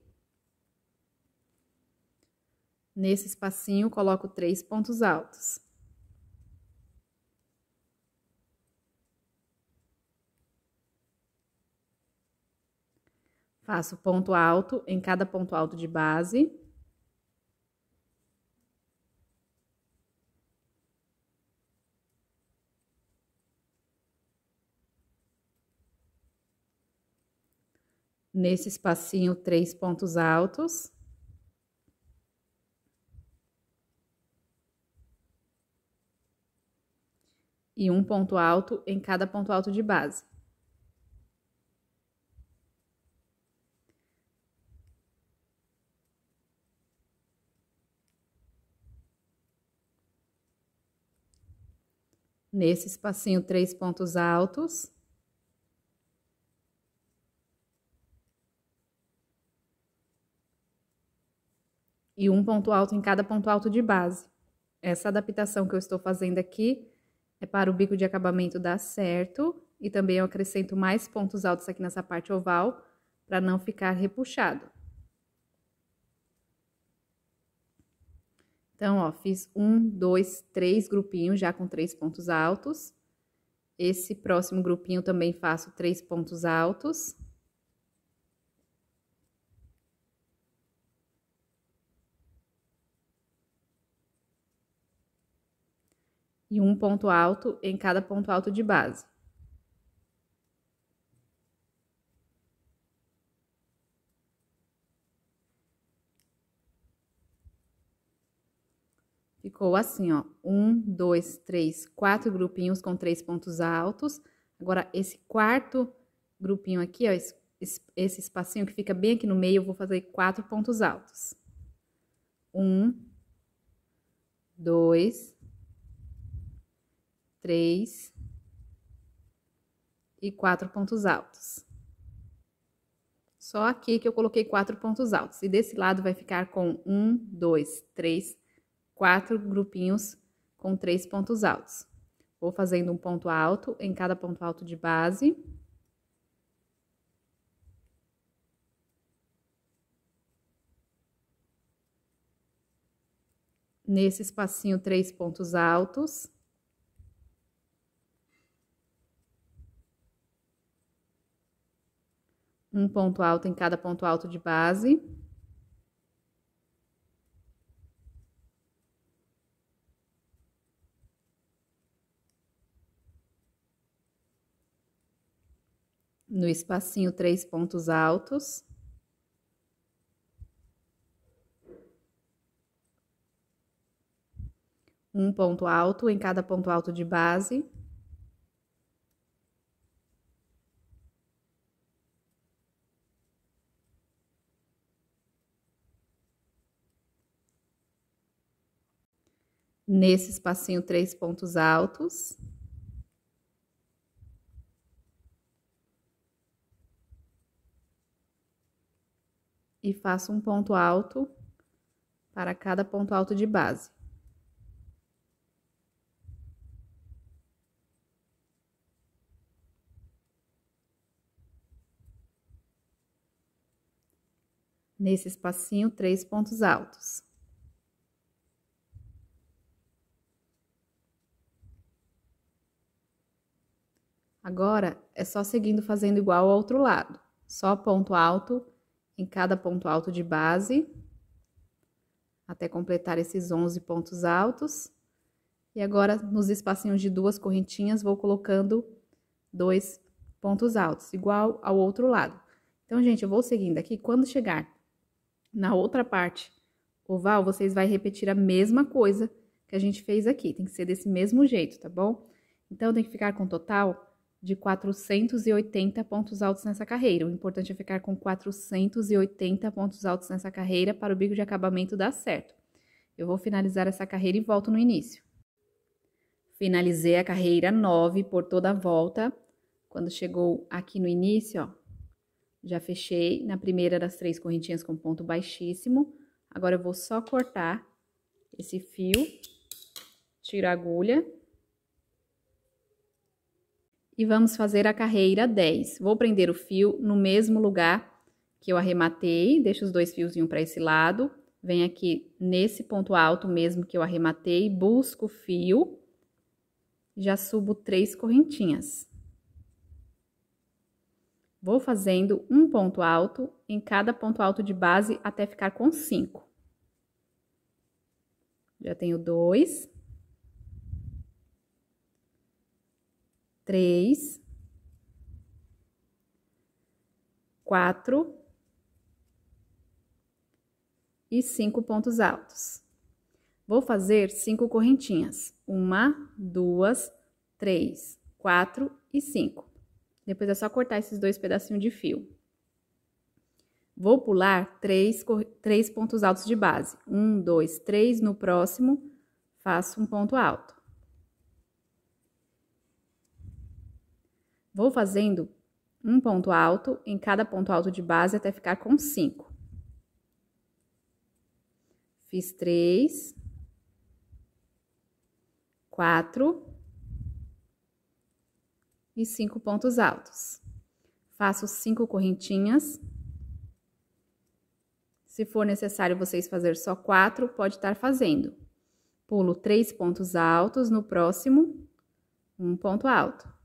Nesse espacinho, coloco três pontos altos. Faço ponto alto em cada ponto alto de base. Nesse espacinho, três pontos altos. e um ponto alto em cada ponto alto de base. Nesse espacinho, três pontos altos. E um ponto alto em cada ponto alto de base. Essa adaptação que eu estou fazendo aqui é para o bico de acabamento dar certo. E também eu acrescento mais pontos altos aqui nessa parte oval, para não ficar repuxado. Então, ó, fiz um, dois, três grupinhos já com três pontos altos. Esse próximo grupinho também faço três pontos altos. e um ponto alto em cada ponto alto de base. Ficou assim, ó. Um, dois, três, quatro grupinhos com três pontos altos. Agora, esse quarto grupinho aqui, ó, esse, esse espacinho que fica bem aqui no meio, eu vou fazer quatro pontos altos. Um, dois, três e quatro pontos altos. Só aqui que eu coloquei quatro pontos altos. E desse lado vai ficar com um, dois, três, quatro grupinhos com três pontos altos. Vou fazendo um ponto alto em cada ponto alto de base. Nesse espacinho, três pontos altos. um ponto alto em cada ponto alto de base. No espacinho, três pontos altos. Um ponto alto em cada ponto alto de base. nesse espacinho três pontos altos. E faço um ponto alto para cada ponto alto de base. Nesse espacinho, três pontos altos. Agora é só seguindo fazendo igual ao outro lado. Só ponto alto em cada ponto alto de base, até completar esses 11 pontos altos. E agora, nos espacinhos de duas correntinhas, vou colocando dois pontos altos, igual ao outro lado. Então, gente, eu vou seguindo aqui. Quando chegar na outra parte oval, vocês vão repetir a mesma coisa que a gente fez aqui. Tem que ser desse mesmo jeito, tá bom? Então, tem que ficar com total de 480 pontos altos nessa carreira. O importante é ficar com 480 pontos altos nessa carreira para o bico de acabamento dar certo. Eu vou finalizar essa carreira e volto no início. Finalizei a carreira 9 por toda a volta. Quando chegou aqui no início, ó, já fechei na primeira das três correntinhas com ponto baixíssimo. Agora eu vou só cortar esse fio, tiro a agulha e vamos fazer a carreira 10. Vou prender o fio no mesmo lugar que eu arrematei, deixo os dois fios para esse lado, venho aqui nesse ponto alto mesmo que eu arrematei, busco o fio, já subo três correntinhas. Vou fazendo um ponto alto em cada ponto alto de base até ficar com cinco. Já tenho dois. três, quatro e cinco pontos altos. Vou fazer cinco correntinhas: uma, duas, três, quatro e cinco. Depois é só cortar esses dois pedacinhos de fio. Vou pular três, três pontos altos de base: um, dois, três no próximo, faço um ponto alto. Vou fazendo um ponto alto em cada ponto alto de base até ficar com cinco. Fiz três, quatro e cinco pontos altos. Faço cinco correntinhas. Se for necessário vocês fazer só quatro, pode estar fazendo. Pulo três pontos altos no próximo, um ponto alto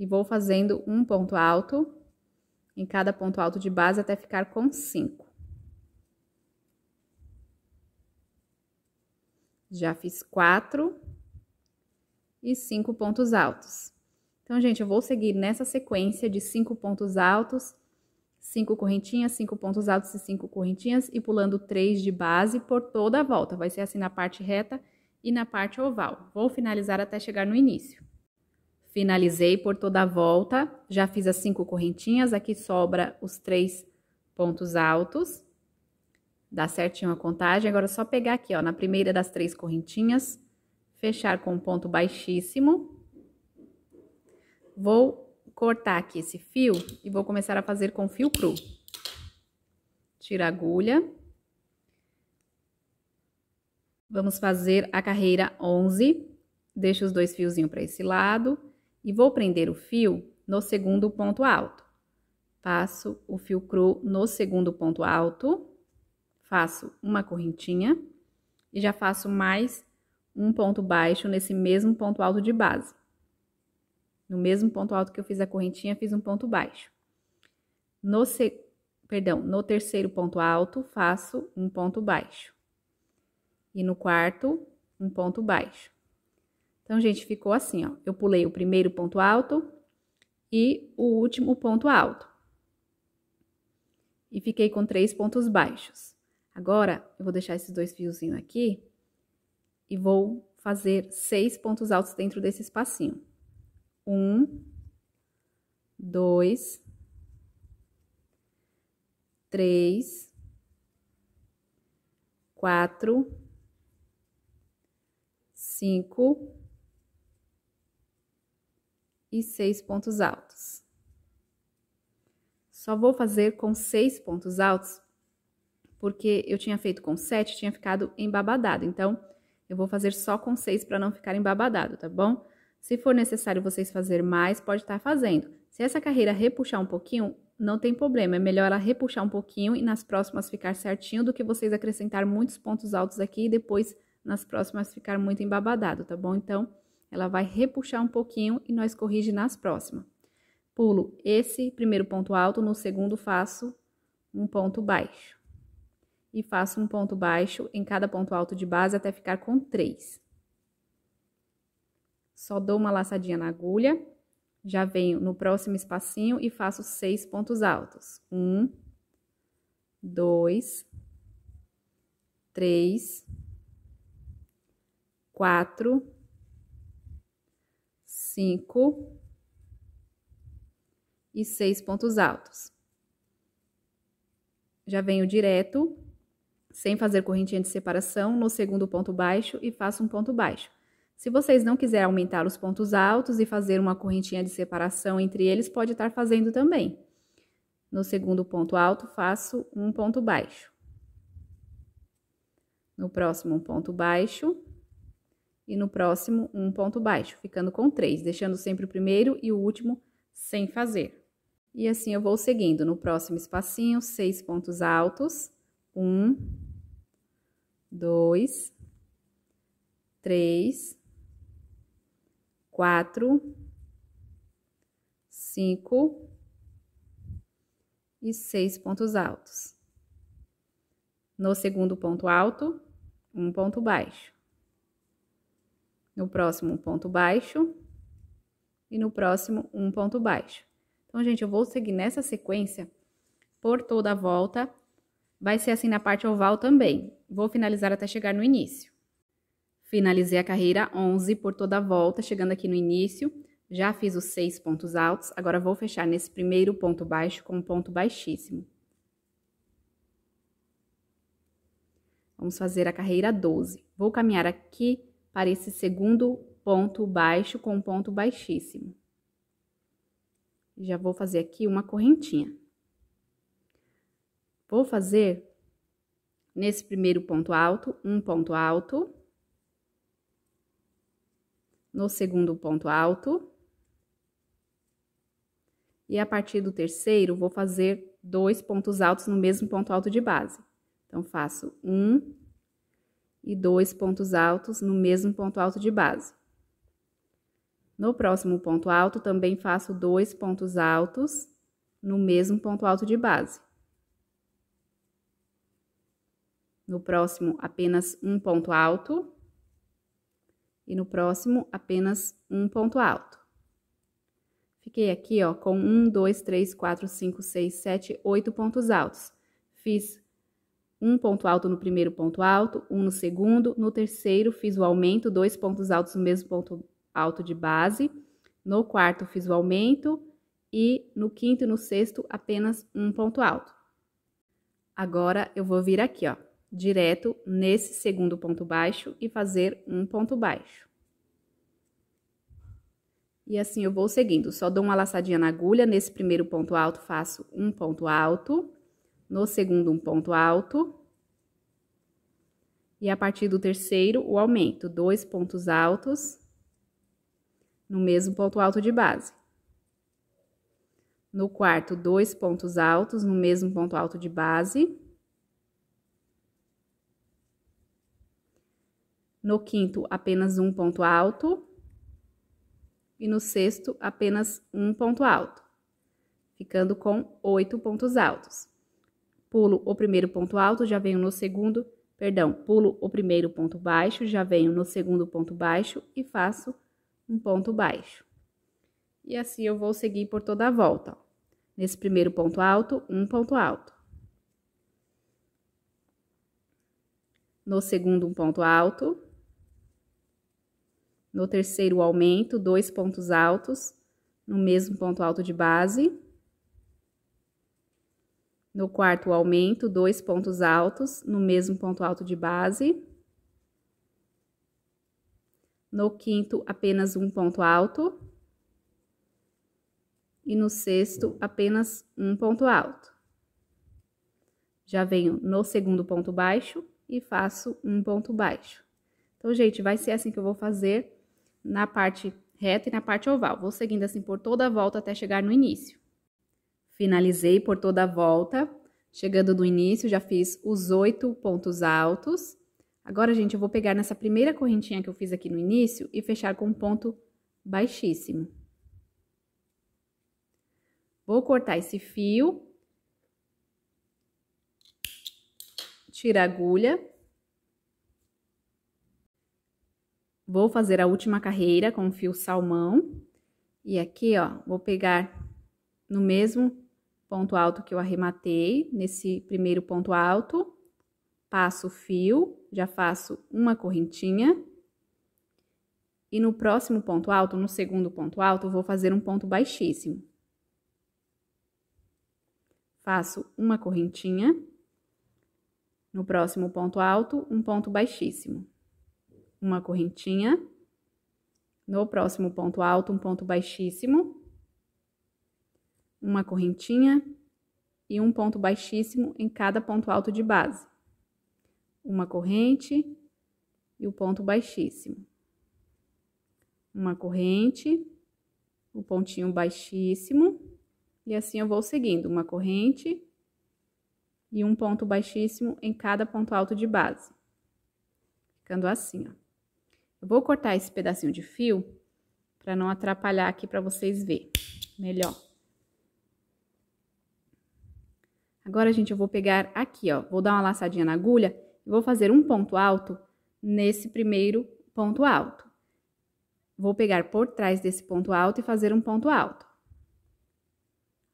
e vou fazendo um ponto alto em cada ponto alto de base até ficar com cinco. Já fiz quatro e cinco pontos altos. Então, gente, eu vou seguir nessa sequência de cinco pontos altos, cinco correntinhas, cinco pontos altos e cinco correntinhas, e pulando três de base por toda a volta. Vai ser assim na parte reta e na parte oval. Vou finalizar até chegar no início. Finalizei por toda a volta, já fiz as cinco correntinhas, aqui sobra os três pontos altos. Dá certinho a contagem, agora é só pegar aqui, ó, na primeira das três correntinhas, fechar com um ponto baixíssimo. Vou cortar aqui esse fio e vou começar a fazer com fio cru. Tira a agulha. Vamos fazer a carreira 11. Deixa os dois fiozinhos para esse lado e vou prender o fio no segundo ponto alto. Passo o fio cru no segundo ponto alto, faço uma correntinha e já faço mais um ponto baixo nesse mesmo ponto alto de base. No mesmo ponto alto que eu fiz a correntinha, fiz um ponto baixo. No, se... Perdão, no terceiro ponto alto, faço um ponto baixo. E no quarto, um ponto baixo. Então, gente, ficou assim, ó. Eu pulei o primeiro ponto alto e o último ponto alto. E fiquei com três pontos baixos. Agora, eu vou deixar esses dois fiozinhos aqui e vou fazer seis pontos altos dentro desse espacinho. Um, dois, três, quatro, cinco, e seis pontos altos. Só vou fazer com seis pontos altos, porque eu tinha feito com sete, tinha ficado embabadado. Então, eu vou fazer só com seis para não ficar embabadado, tá bom? Se for necessário vocês fazer mais, pode estar tá fazendo. Se essa carreira repuxar um pouquinho, não tem problema. É melhor ela repuxar um pouquinho e nas próximas ficar certinho do que vocês acrescentar muitos pontos altos aqui e depois nas próximas ficar muito embabadado, tá bom? Então, ela vai repuxar um pouquinho e nós corrige nas próximas. Pulo esse primeiro ponto alto, no segundo faço um ponto baixo. E faço um ponto baixo em cada ponto alto de base até ficar com três. Só dou uma laçadinha na agulha, já venho no próximo espacinho e faço seis pontos altos. Um, dois, três, quatro, 5 e 6 pontos altos. Já venho direto, sem fazer correntinha de separação, no segundo ponto baixo e faço um ponto baixo. Se vocês não quiserem aumentar os pontos altos e fazer uma correntinha de separação entre eles, pode estar fazendo também. No segundo ponto alto, faço um ponto baixo. No próximo ponto baixo, e no próximo um ponto baixo, ficando com três, deixando sempre o primeiro e o último sem fazer. E assim eu vou seguindo. No próximo espacinho, seis pontos altos. Um, dois, três, quatro, cinco e seis pontos altos. No segundo ponto alto, um ponto baixo no próximo um ponto baixo e no próximo um ponto baixo. Então, gente, eu vou seguir nessa sequência por toda a volta. Vai ser assim na parte oval também. Vou finalizar até chegar no início. Finalizei a carreira 11 por toda a volta, chegando aqui no início. Já fiz os seis pontos altos, agora vou fechar nesse primeiro ponto baixo com um ponto baixíssimo. Vamos fazer a carreira 12. Vou caminhar aqui para esse segundo ponto baixo com um ponto baixíssimo. Já vou fazer aqui uma correntinha. Vou fazer nesse primeiro ponto alto, um ponto alto. No segundo ponto alto. E a partir do terceiro, vou fazer dois pontos altos no mesmo ponto alto de base. Então, faço um, e dois pontos altos no mesmo ponto alto de base. No próximo ponto alto, também faço dois pontos altos no mesmo ponto alto de base. No próximo, apenas um ponto alto. E no próximo, apenas um ponto alto. Fiquei aqui, ó, com um, dois, três, quatro, cinco, seis, sete, oito pontos altos. Fiz um ponto alto no primeiro ponto alto, um no segundo, no terceiro fiz o aumento, dois pontos altos no mesmo ponto alto de base, no quarto fiz o aumento e no quinto e no sexto apenas um ponto alto. Agora eu vou vir aqui, ó, direto nesse segundo ponto baixo e fazer um ponto baixo. E assim eu vou seguindo, só dou uma laçadinha na agulha, nesse primeiro ponto alto faço um ponto alto no segundo um ponto alto. E a partir do terceiro, o aumento, dois pontos altos no mesmo ponto alto de base. No quarto, dois pontos altos no mesmo ponto alto de base. No quinto, apenas um ponto alto. E no sexto, apenas um ponto alto, ficando com oito pontos altos pulo o primeiro ponto alto, já venho no segundo, perdão, pulo o primeiro ponto baixo, já venho no segundo ponto baixo e faço um ponto baixo. E assim eu vou seguir por toda a volta. Nesse primeiro ponto alto, um ponto alto. No segundo, um ponto alto. No terceiro aumento, dois pontos altos, no mesmo ponto alto de base. No quarto aumento, dois pontos altos no mesmo ponto alto de base. No quinto, apenas um ponto alto. E no sexto, apenas um ponto alto. Já venho no segundo ponto baixo e faço um ponto baixo. Então, gente, vai ser assim que eu vou fazer na parte reta e na parte oval. Vou seguindo assim por toda a volta até chegar no início. Finalizei por toda a volta. Chegando no início, já fiz os oito pontos altos. Agora, gente, eu vou pegar nessa primeira correntinha que eu fiz aqui no início e fechar com um ponto baixíssimo. Vou cortar esse fio. Tira a agulha. Vou fazer a última carreira com o fio salmão. E aqui, ó, vou pegar no mesmo ponto alto que eu arrematei, nesse primeiro ponto alto, passo o fio, já faço uma correntinha. E no próximo ponto alto, no segundo ponto alto, vou fazer um ponto baixíssimo. Faço uma correntinha. No próximo ponto alto, um ponto baixíssimo. Uma correntinha. No próximo ponto alto, um ponto baixíssimo uma correntinha e um ponto baixíssimo em cada ponto alto de base. Uma corrente e o ponto baixíssimo. Uma corrente, o pontinho baixíssimo, e assim eu vou seguindo uma corrente e um ponto baixíssimo em cada ponto alto de base. Ficando assim, ó. Eu vou cortar esse pedacinho de fio para não atrapalhar aqui para vocês verem melhor. Agora, gente, eu vou pegar aqui, ó, vou dar uma laçadinha na agulha e vou fazer um ponto alto nesse primeiro ponto alto. Vou pegar por trás desse ponto alto e fazer um ponto alto.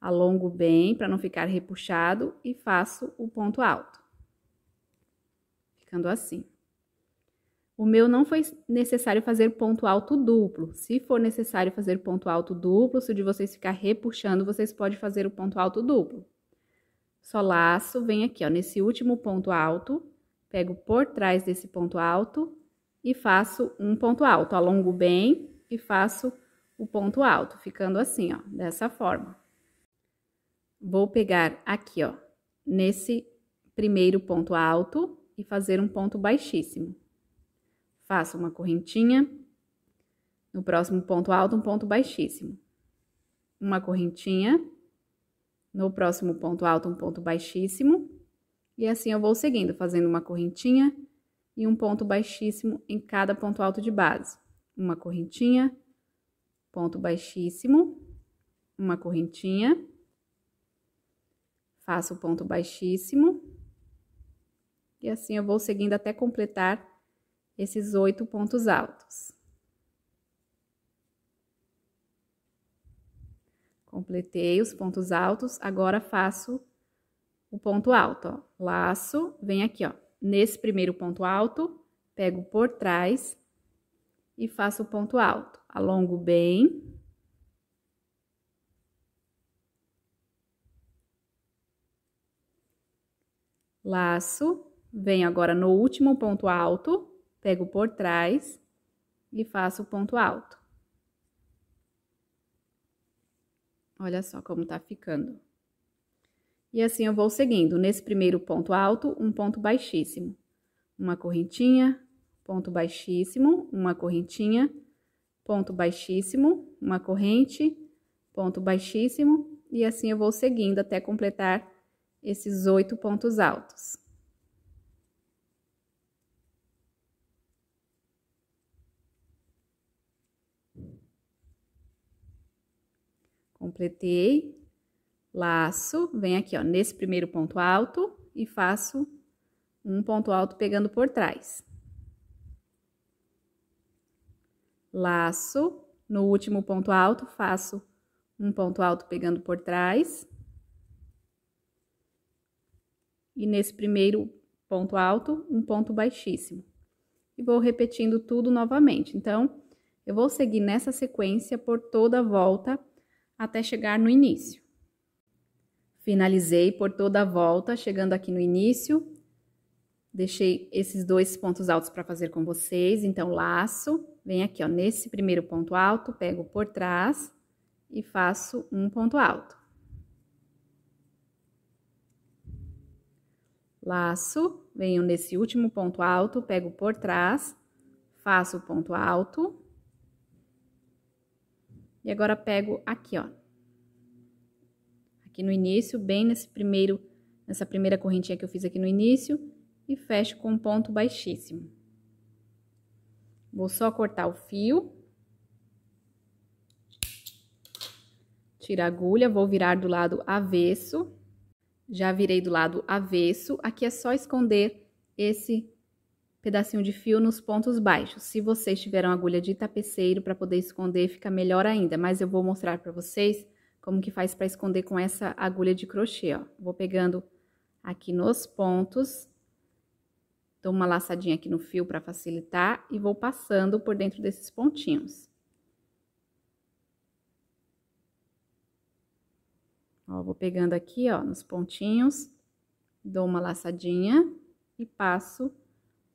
Alongo bem para não ficar repuxado e faço o ponto alto. Ficando assim. O meu não foi necessário fazer ponto alto duplo. Se for necessário fazer ponto alto duplo, se o de vocês ficar repuxando, vocês podem fazer o ponto alto duplo. Só laço, vem aqui, ó, nesse último ponto alto, pego por trás desse ponto alto e faço um ponto alto. Alongo bem e faço o ponto alto, ficando assim, ó, dessa forma. Vou pegar aqui, ó, nesse primeiro ponto alto e fazer um ponto baixíssimo. Faço uma correntinha, no próximo ponto alto, um ponto baixíssimo. Uma correntinha no próximo ponto alto um ponto baixíssimo, e assim eu vou seguindo, fazendo uma correntinha e um ponto baixíssimo em cada ponto alto de base. Uma correntinha, ponto baixíssimo, uma correntinha, faço o ponto baixíssimo, e assim eu vou seguindo até completar esses oito pontos altos. Completei os pontos altos, agora faço o ponto alto, ó. Laço, vem aqui, ó. Nesse primeiro ponto alto, pego por trás e faço o ponto alto. Alongo bem. Laço, venho agora no último ponto alto, pego por trás e faço o ponto alto. Olha só como tá ficando. E assim eu vou seguindo. Nesse primeiro ponto alto, um ponto baixíssimo. Uma correntinha, ponto baixíssimo, uma correntinha, ponto baixíssimo, uma corrente, ponto baixíssimo. E assim eu vou seguindo até completar esses oito pontos altos. completei, laço, venho aqui, ó, nesse primeiro ponto alto e faço um ponto alto pegando por trás. Laço, no último ponto alto, faço um ponto alto pegando por trás. E nesse primeiro ponto alto, um ponto baixíssimo. E vou repetindo tudo novamente. Então, eu vou seguir nessa sequência por toda a volta até chegar no início. Finalizei por toda a volta, chegando aqui no início. Deixei esses dois pontos altos para fazer com vocês, então laço, venho aqui, ó, nesse primeiro ponto alto, pego por trás e faço um ponto alto. Laço, venho nesse último ponto alto, pego por trás, faço o ponto alto e agora pego aqui, ó. Aqui no início, bem nesse primeiro, nessa primeira correntinha que eu fiz aqui no início. E fecho com um ponto baixíssimo. Vou só cortar o fio. Tira a agulha, vou virar do lado avesso. Já virei do lado avesso. Aqui é só esconder esse pedacinho de fio nos pontos baixos. Se vocês tiveram agulha de tapeceiro para poder esconder, fica melhor ainda, mas eu vou mostrar para vocês como que faz para esconder com essa agulha de crochê, ó. Vou pegando aqui nos pontos, dou uma laçadinha aqui no fio para facilitar e vou passando por dentro desses pontinhos. Ó, vou pegando aqui, ó, nos pontinhos, dou uma laçadinha e passo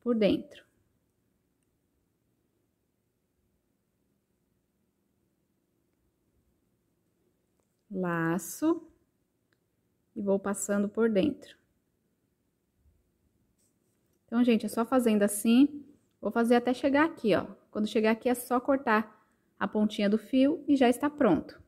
por dentro. Laço e vou passando por dentro. Então, gente, é só fazendo assim. Vou fazer até chegar aqui, ó. Quando chegar aqui é só cortar a pontinha do fio e já está pronto.